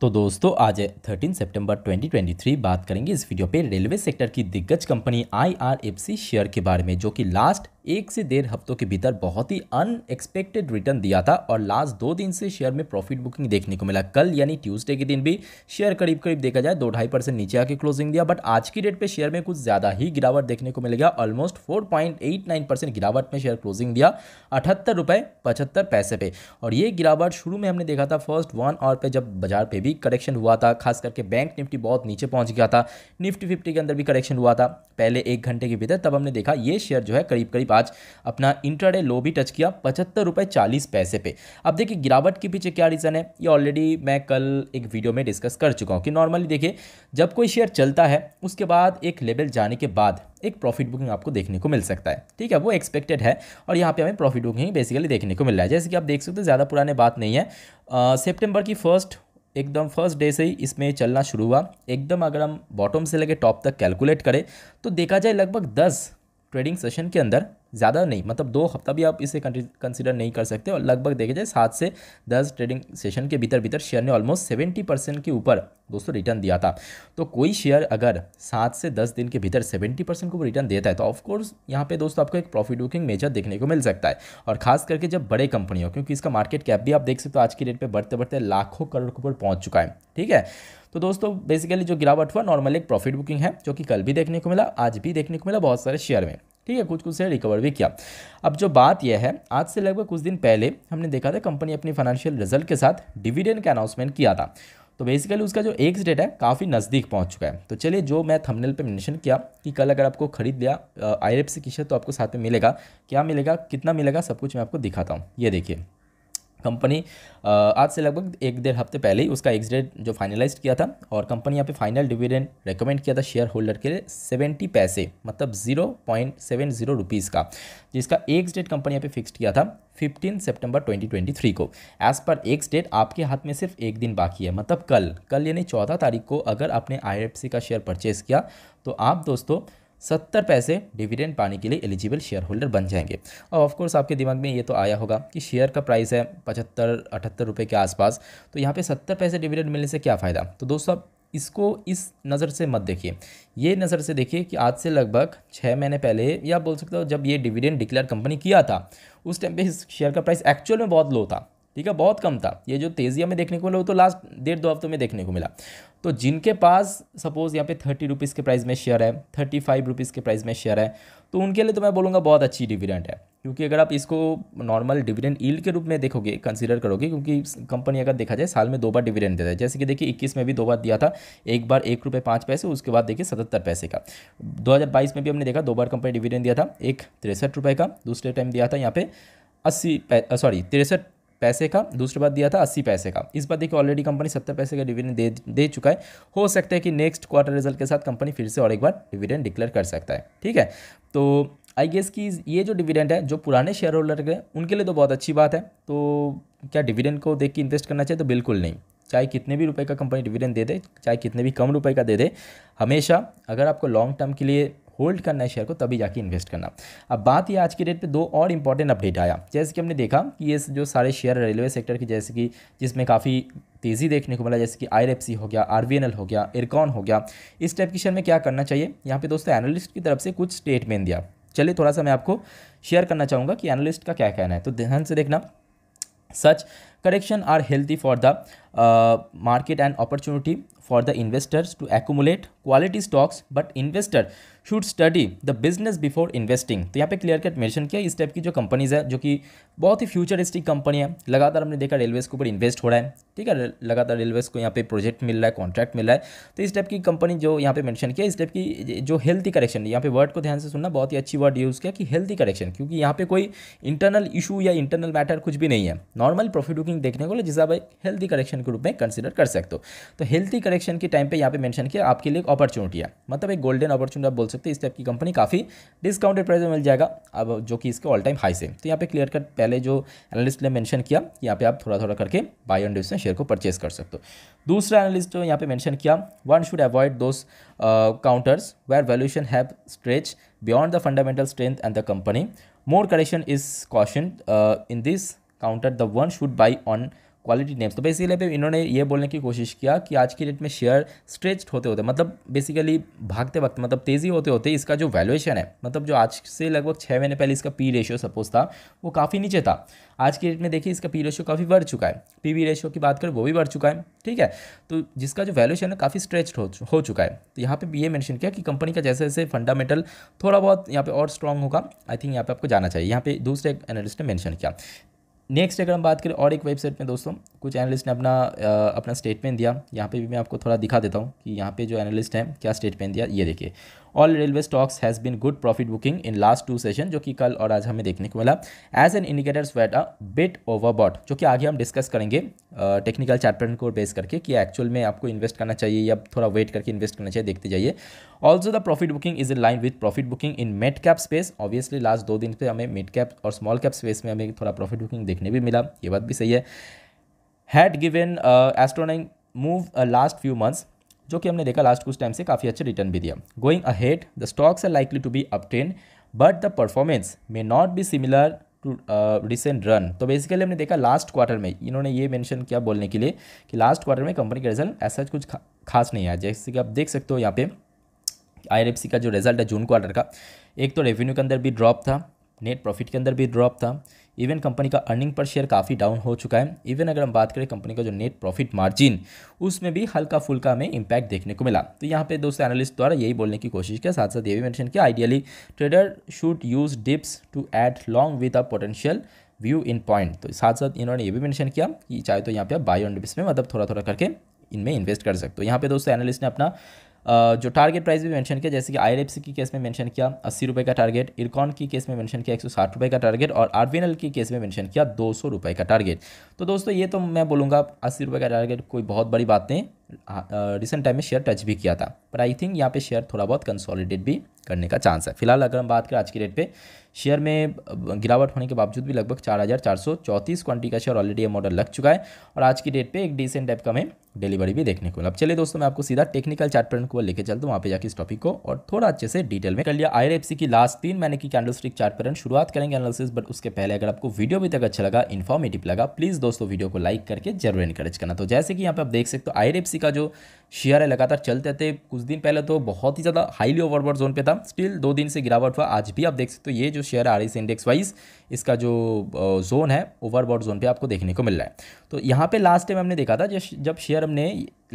तो दोस्तों आज 13 सितंबर 2023 बात करेंगे इस वीडियो पे रेलवे सेक्टर की दिग्गज कंपनी आईआरएफसी शेयर के बारे में जो कि लास्ट एक से डेढ़ हफ्तों के भीतर बहुत ही अनएक्सपेक्टेड रिटर्न दिया था और लास्ट दो दिन से शेयर में प्रॉफिट बुकिंग देखने को मिला कल यानी ट्यूसडे के दिन भी शेयर करीब करीब देखा जाए दो ढाई परसेंट नीचे आके क्लोजिंग दिया बट आज की डेट पे शेयर में कुछ ज़्यादा ही गिरावट देखने को मिलेगा almost four point eight nine percent गिरावट में शेयर क्लोजिंग दिया अठहत्तर रुपये पचहत्तर पैसे पे और ये गिरावट शुरू में हमने देखा था फर्स्ट वन और पे जब बाजार पे भी करेक्शन हुआ था खास करके बैंक निफ्टी बहुत नीचे पहुंच गया था निफ्टी फिफ्टी के अंदर भी करेक्शन हुआ था पहले एक घंटे के भीतर तब हमने देखा ये शेयर जो है करीब करीब आज अपना इंट्राडे लो भी टच किया पचहत्तर रुपये चालीस पैसे पे अब देखिए गिरावट के पीछे क्या रीज़न है ये ऑलरेडी मैं कल एक वीडियो में डिस्कस कर चुका हूँ कि नॉर्मली देखिए जब कोई शेयर चलता है उसके बाद एक लेवल जाने के बाद एक प्रॉफिट बुकिंग आपको देखने को मिल सकता है ठीक है वो एक्सपेक्टेड है और यहाँ पे हमें प्रॉफिट बुकिंग बेसिकली देखने को मिल रहा है जैसे कि आप देख सकते हो ज़्यादा पुराने बात नहीं है सितंबर की फर्स्ट एकदम फर्स्ट डे से ही इसमें चलना शुरू हुआ एकदम अगर हम बॉटम से लेके टॉप तक कैलकुलेट करें तो देखा जाए लगभग दस ट्रेडिंग सेशन के अंदर ज़्यादा नहीं मतलब दो हफ्ता भी आप इसे कंसिडर नहीं कर सकते और लगभग देखे जाए सात से दस ट्रेडिंग सेशन के भीतर भीतर शेयर ने ऑलमोस्ट सेवेंटी परसेंट के ऊपर दोस्तों रिटर्न दिया था तो कोई शेयर अगर सात से दस दिन के भीतर सेवेंटी परसेंट को रिटर्न देता है तो ऑफकोर्स यहाँ पे दोस्तों आपको एक प्रॉफिट बुकिंग मेजर देखने को मिल सकता है और खास करके जब बड़े कंपनियों क्योंकि इसका मार्केट कैप भी आप देख सकते हो आज की डेट पर बढ़ते बढ़ते लाखों करोड़ के ऊपर पहुँच चुका है ठीक है तो दोस्तों बेसिकली जो गिरावट हुआ नॉर्मल एक प्रॉफिट बुकिंग है जो कि कल भी देखने को मिला आज भी देखने को मिला बहुत सारे शेयर में ठीक है कुछ कुछ से रिकवर भी किया अब जो बात यह है आज से लगभग कुछ दिन पहले हमने देखा था कंपनी अपनी फाइनेंशियल रिजल्ट के साथ डिविडेंड का अनाउंसमेंट किया था तो बेसिकली उसका जो एक्स डेट है काफ़ी नज़दीक पहुंच चुका है तो चलिए जो मैं थंबनेल पे मेंशन किया कि कल अगर आपको खरीद लिया आई एफ सी किशत तो आपको साथ में मिलेगा क्या मिलेगा कितना मिलेगा सब कुछ मैं आपको दिखाता हूँ ये देखिए कंपनी आज से लगभग एक डेढ़ हफ्ते पहले ही उसका एक्स डेट जो फाइनलाइज किया था और कंपनी यहाँ पे फाइनल डिविडेंड रेकमेंड किया था शेयर होल्डर के लिए सेवेंटी पैसे मतलब zero point seven zero rupees का जिसका एक्स डेट कंपनी यहाँ पे फिक्स किया था फिफ्टीन सितंबर थ्री को एज़ पर एक्स डेट आपके हाथ में सिर्फ एक दिन बाकी है मतलब कल कल यानी चौदह तारीख को अगर आपने आई का शेयर परचेज़ किया तो आप दोस्तों सत्तर पैसे डिविडेंड पाने के लिए एलिजिबल शेयर होल्डर बन जाएंगे और ऑफकोर्स आपके दिमाग में ये तो आया होगा कि शेयर का प्राइस है पचहत्तर अठहत्तर रुपये के आसपास तो यहाँ पे सत्तर पैसे डिविडेंड मिलने से क्या फ़ायदा तो दोस्तों इसको इस नज़र से मत देखिए ये नज़र से देखिए कि आज से लगभग छः महीने पहले या बोल सकते हो जब ये डिविडेंड डिक्लेयर कंपनी किया था उस टाइम पे इस शेयर का प्राइस एक्चुअल में बहुत लो था ठीक है बहुत कम था ये जो तेजिया में देखने को मिला वो तो लास्ट डेढ़ दो हफ्तों में देखने को मिला तो जिनके पास सपोज़ यहाँ पे थर्टी रुपीज़ के प्राइस में शेयर है थर्टी फाइव रुपीज़ के प्राइस में शेयर है तो उनके लिए तो मैं बोलूँगा बहुत अच्छी डिविडेंट है क्योंकि अगर आप इसको नॉर्मल डिविडेंड ईल्ड के रूप में देखोगे कंसिडर करोगे क्योंकि कंपनी अगर देखा जाए साल में दो बार डिविडेंड देता है जैसे कि देखिए इक्कीस में भी दो बार दिया था एक बार एक रुपये पाँच पैसे उसके बाद देखिए सतहत्तर पैसे का बाईस में भी हमने देखा दो बार कंपनी डिविडेंड दिया था एक तिरसठ रुपये का दूसरे टाइम दिया था यहाँ पे अस्सी सॉरी तिरसठ पैसे का दूसरी बात दिया था अस्सी पैसे का इस बार देखिए ऑलरेडी कंपनी सत्तर पैसे का डिविडेंड दे दे चुका है हो सकता है कि नेक्स्ट क्वार्टर रिजल्ट के साथ कंपनी फिर से और एक बार डिविडेंड डिक्लेयर कर सकता है ठीक है तो आई गेस कि ये जो डिविडेंड है जो पुराने शेयर होल्डर के उनके लिए तो बहुत अच्छी बात है तो क्या डिविडेंड को देख के इन्वेस्ट करना चाहिए तो बिल्कुल नहीं चाहे कितने भी रुपए का कंपनी डिविडेंड दे दे चाहे कितने भी कम रुपए का दे दे हमेशा अगर आपको लॉन्ग टर्म के लिए होल्ड करना है शेयर को तभी जाके इन्वेस्ट करना अब बात ये आज की डेट पर दो और इंपॉर्टेंट अपडेट आया जैसे कि हमने देखा कि ये जो सारे शेयर रेलवे सेक्टर की जैसे कि जिसमें काफ़ी तेज़ी देखने को मिला जैसे कि आई हो गया आर हो गया इरकॉन हो गया इस टाइप के शेयर में क्या करना चाहिए यहाँ पे दोस्तों एनालिस्ट की तरफ से कुछ स्टेटमेंट दिया चलिए थोड़ा सा मैं आपको शेयर करना चाहूँगा कि एनालिस्ट का क्या कहना है तो ध्यान से देखना सच correction are healthy for the uh, market and opportunity for the investors to accumulate quality stocks but investor should study the business before investing तो यहाँ पे क्लियर कट मेंशन किया इस टाइप की जो कंपनीज है जो कि बहुत ही फ्यूचरिस्टिक कंपनी है लगातार हमने देखा रेलवेज़ के ऊपर इन्वेस्ट हो रहा है ठीक है लगातार रेलवेज़ को यहाँ पे प्रोजेक्ट मिल रहा है कॉन्ट्रैक्ट मिल रहा है तो इस टाइप की कंपनी जो यहाँ पे मेंशन किया इस टाइप की जो हेल्थी करेक्शन यहाँ पे वर्ड को ध्यान से सुनना बहुत ही अच्छी वर्ड यूज़ किया कि हेल्थी करेक्शन क्योंकि यहाँ पे कोई इंटरनल इशू या इंटरनल मैटर कुछ भी नहीं है नॉर्मल प्रॉफिट लुकिंग देखने को जिसे आप एक हेल्थी करेक्शन के रूप में कंसिडर कर सकते हो तो हेल्थी करेक्शन के टाइम पे यहाँ पे मेंशन किया आपके लिए एक अपॉर्चुनिटी है मतलब एक गोल्डन अपॉर्चुनिटी आप बोल सकते इस टाइप की कंपनी काफ़ी डिस्काउंटेड प्राइस में मिल जाएगा अब जो कि इसके ऑल टाइम हाई से तो यहाँ पे क्लियर कट पहले जो एनालिस्ट ने मैंशन किया यहाँ पे आप थोड़ा थोड़ा करके बाई एंड डिस्ट शेयर को परचेज कर सकते हो दूसरा एनालिस्ट जो यहाँ पे मैंशन किया one should avoid those counters where valuation have stretch beyond the fundamental strength and the company more correction is caution in this counter the one should buy on quality names तो basically पे इन्होंने ये बोलने की कोशिश किया कि आज की डेट में शेयर स्ट्रेच्ड होते होते मतलब बेसिकली भागते वक्त मतलब तेज़ी होते होते इसका जो वैल्यूएशन है मतलब जो आज से लगभग छः महीने पहले इसका पी रेशियो सपोज था वो काफ़ी नीचे था आज की डेट में देखिए इसका पी रेशियो काफ़ी बढ़ चुका है पी वी रेशियो की बात करें वो भी बढ़ चुका है ठीक है तो जिसका जो वैल्यूएशन है काफ़ी स्ट्रेच हो, चुका है तो यहाँ पर ये मैंशन किया कि कंपनी का जैसे जैसे फंडामेंटल थोड़ा बहुत यहाँ पर और स्ट्रॉन्ग होगा आई थिंक यहाँ पर आपको जाना चाहिए यहाँ पे दूसरे एनालिस्ट ने मैंशन किया नेक्स्ट अगर हम बात करें और एक वेबसाइट में दोस्तों कुछ एनालिस्ट ने अपना आ, अपना स्टेटमेंट दिया यहाँ पे भी मैं आपको थोड़ा दिखा देता हूँ कि यहाँ पे जो एनालिस्ट हैं क्या स्टेटमेंट दिया ये देखिए all railway stocks has been good profit booking in last two session जो कि कल और आज हमें देखने को मिला as an indicators were a bit overbought जो कि आगे हम डिस्कस करेंगे टेक्निकल चैप्टर को बेस करके कि एक्चुअल में आपको इन्वेस्ट करना चाहिए या थोड़ा वेट करके इन्वेस्ट करना चाहिए देखते जाइए also the profit booking is in line with profit booking in mid cap space obviously last दो दिन पे हमें मिड कैप और स्मॉल कैप स्पेस में हमें थोड़ा प्रॉफिट बुकिंग देखने भी मिला ये बात भी सही है had given astronomical move last few months जो कि हमने देखा लास्ट कुछ टाइम से काफ़ी अच्छे रिटर्न भी दिया going ahead the stocks are likely to be uptrend but the performance may not be similar to recent run तो बेसिकली हमने देखा लास्ट क्वार्टर में इन्होंने ये मैंशन किया बोलने के लिए कि लास्ट क्वार्टर में कंपनी का रिजल्ट ऐसा कुछ खा, खास नहीं आया जैसे कि आप देख सकते हो यहाँ पे आई का जो रिजल्ट है जून क्वार्टर का एक तो रेवेन्यू के अंदर भी ड्रॉप था नेट प्रॉफिट के अंदर भी ड्रॉप था इवन कंपनी का अर्निंग पर शेयर काफ़ी डाउन हो चुका है इवन अगर हम बात करें कंपनी का जो नेट प्रॉफिट मार्जिन उसमें भी हल्का फुल्का हमें इम्पैक्ट देखने को मिला तो यहाँ पे दोस्तों एनालिस्ट द्वारा यही बोलने की कोशिश किया साथ साथ ये भी मैंशन किया ideally trader should use dips to add long with a potential view in point तो साथ साथ इन्होंने ये भी मैंशन किया कि चाहे तो यहाँ पे आप बाई डिप्स में मतलब थोड़ा थोड़ा करके इनमें इन्वेस्ट कर सकते हो यहाँ पे दोस्तों एनालिस्ट ने अपना जो टारगेट प्राइस भी मेंशन किया जैसे कि आई की केस में मेंशन किया अस्सी रुपये का टारगेट इरकॉन की केस में मेंशन किया एक सौ रुपये का टारगेट और आरवीएनएल की केस में मेंशन किया दो रुपये का टारगेट तो दोस्तों ये तो मैं बोलूँगा अस्सी रुपये का टारगेट कोई बहुत बड़ी बात नहीं रिसेंट टाइम में शेयर टच भी किया था पर आई थिंक यहाँ पे शेयर थोड़ा बहुत कंसोलिडेट भी करने का चांस है फिलहाल अगर हम बात करें आज की डेट पे शेयर में गिरावट होने के बावजूद भी लगभग चार हज़ार चार सौ चौंतीस क्वान्टी का शेयर ऑलरेडी मॉडल लग चुका है और आज की डेट पे एक डिसेंट टाइप का हमें डिलीवरी भी देखने को मिला अब चलिए दोस्तों मैं आपको सीधा टेक्निकल चार्ट पर को लेकर चलता हूँ वहाँ पे जाकर इस टॉपिक को और थोड़ा अच्छे से डिटेल में कर लिया आई की लास्ट तीन महीने की कैंडलस्टिक चार्ट पर शुरुआत करेंगे एनालिसिस बट उसके पहले अगर आपको वीडियो भी तक अच्छा लगा इन्फॉर्मेटिव लगा प्लीज़ दोस्तों वीडियो को लाइक करके जरूर इनकरेज करना तो जैसे कि यहाँ पर आप देख सकते हो आई एनएससी का जो शेयर है लगातार चलते थे कुछ दिन पहले तो बहुत ही ज़्यादा हाईली ओवरबॉड जोन पे था स्टिल दो दिन से गिरावट हुआ आज भी आप देख सकते हो तो ये जो शेयर आर इंडेक्स वाइज इसका जो जोन है ओवरबॉड जोन पे आपको देखने को मिल रहा है तो यहाँ पे लास्ट टाइम हमने देखा था जब शेयर हमने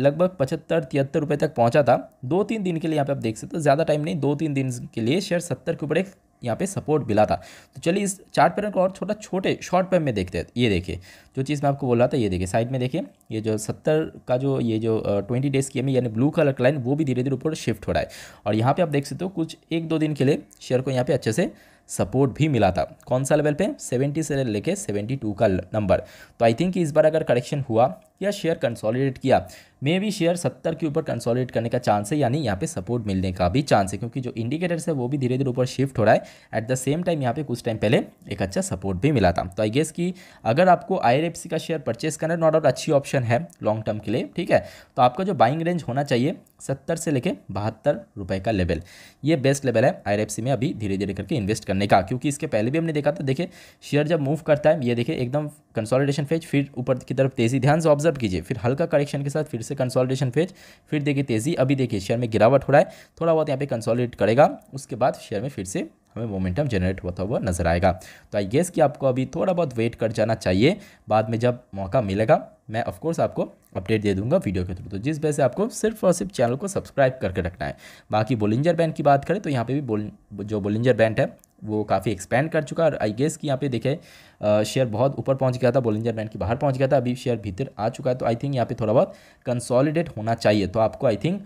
लगभग पचहत्तर तिहत्तर रुपये तक पहुँचा था दो तीन दिन के लिए यहाँ पर आप देख सकते हो तो ज़्यादा टाइम नहीं दो तीन दिन के लिए शेयर सत्तर के ऊपर एक यहाँ पे सपोर्ट मिला था तो चलिए इस चार्ट पैटर्न को और छोटा छोटे शॉर्ट पैम में देखते हैं ये देखिए जो चीज़ मैं आपको बोल रहा था ये देखिए साइड में देखिए ये जो सत्तर का जो ये जो ट्वेंटी डेज़ की में यानी ब्लू कलर का लाइन वो भी धीरे धीरे ऊपर शिफ्ट हो रहा है और यहाँ पर आप देख सकते हो कुछ एक दो दिन के लिए शेयर को यहाँ पर अच्छे से सपोर्ट भी मिला था कौन सा लेवल पे 70 से लेके 72 का नंबर तो आई थिंक इस बार अगर करेक्शन हुआ या शेयर कंसोलिडेट किया मे भी शेयर सत्तर के ऊपर कंसोलिडेट करने का चांस है यानी यहाँ पे सपोर्ट मिलने का भी चांस है क्योंकि जो इंडिकेटर्स है वो भी धीरे धीरे ऊपर शिफ्ट हो रहा है एट द सेम टाइम यहाँ पे कुछ टाइम पहले एक अच्छा सपोर्ट भी मिला था तो आई गेस कि अगर आपको आई का शेयर परचेस करना नॉट आउट अच्छी ऑप्शन है लॉन्ग टर्म के लिए ठीक है तो आपका जो बाइंग रेंज होना चाहिए सत्तर से लेकर बहत्तर रुपये का लेवल ये बेस्ट लेवल है आई में अभी धीरे धीरे करके इन्वेस्ट करने का क्योंकि इसके पहले भी हमने देखा था देखिए शेयर जब मूव करता है ये देखिए एकदम कंसोलिडेशन फेज फिर ऊपर की तरफ तेजी ध्यान से ऑब्जर्व कीजिए फिर हल्का करेक्शन के साथ फिर से कंसोलिडेशन फेज फिर देखिए तेज़ी अभी देखिए शेयर में गिरावट हो रहा है थोड़ा बहुत यहाँ पे कंसोलिडेट करेगा उसके बाद शेयर में फिर से हमें मोमेंटम जनरेट होता हुआ नजर आएगा तो आई गेस कि आपको अभी थोड़ा बहुत वेट कर जाना चाहिए बाद में जब मौका मिलेगा मैं ऑफकोर्स आपको अपडेट दे दूंगा वीडियो के थ्रू तो जिस वजह से आपको सिर्फ और सिर्फ चैनल को सब्सक्राइब करके रखना है बाकी बोलिंजर बैंड की बात करें तो यहाँ पे भी बोल जो बोलिंजर बैंड है वो काफ़ी एक्सपेंड कर चुका और आई गेस कि यहाँ पे देखें शेयर बहुत ऊपर पहुँच गया था बोलिंजर बैंड के बाहर पहुँच गया था अभी शेयर भीतर आ चुका है तो आई थिंक यहाँ पे थोड़ा बहुत कंसोलिडेट होना चाहिए तो आपको आई थिंक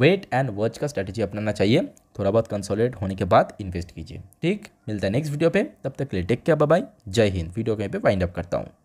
वेट एंड वर्च का स्ट्रैटेजी अपनाना चाहिए थोड़ा बहुत कंसोलिडेट होने के बाद इन्वेस्ट कीजिए ठीक मिलता है नेक्स्ट वीडियो पे तब तक के लिए टेक केयर बाय जय हिंद वीडियो कहीं पे वाइंड अप करता हूँ